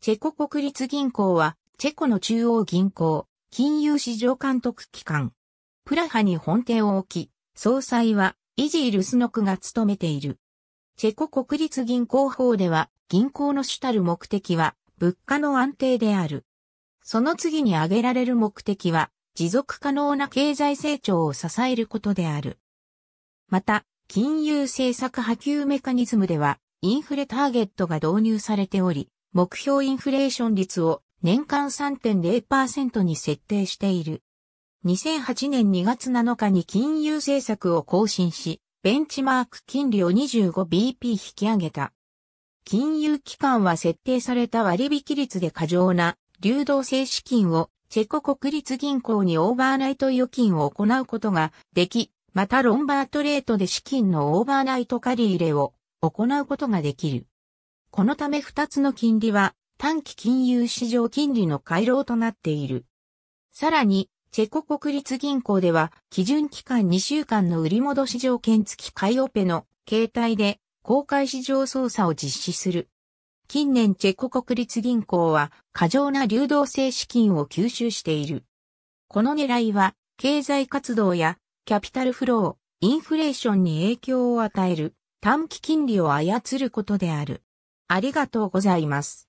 チェコ国立銀行は、チェコの中央銀行、金融市場監督機関。プラハに本店を置き、総裁は、イジー・ルスノクが務めている。チェコ国立銀行法では、銀行の主たる目的は、物価の安定である。その次に挙げられる目的は、持続可能な経済成長を支えることである。また、金融政策波及メカニズムでは、インフレターゲットが導入されており、目標インフレーション率を年間3.0%に設定している。2008年2月7日に金融政策を更新し、ベンチマーク金利を 25BP 引き上げた。金融機関は設定された割引率で過剰な流動性資金をチェコ国立銀行にオーバーナイト預金を行うことができ、またロンバートレートで資金のオーバーナイト借り入れを行うことができる。このため2つの金利は短期金融市場金利の回廊となっている。さらに、チェコ国立銀行では、基準期間2週間の売り戻し条件付き買いオペの形態で公開市場操作を実施する。近年チェコ国立銀行は過剰な流動性資金を吸収している。この狙いは、経済活動やキャピタルフロー、インフレーションに影響を与える短期金利を操ることである。ありがとうございます。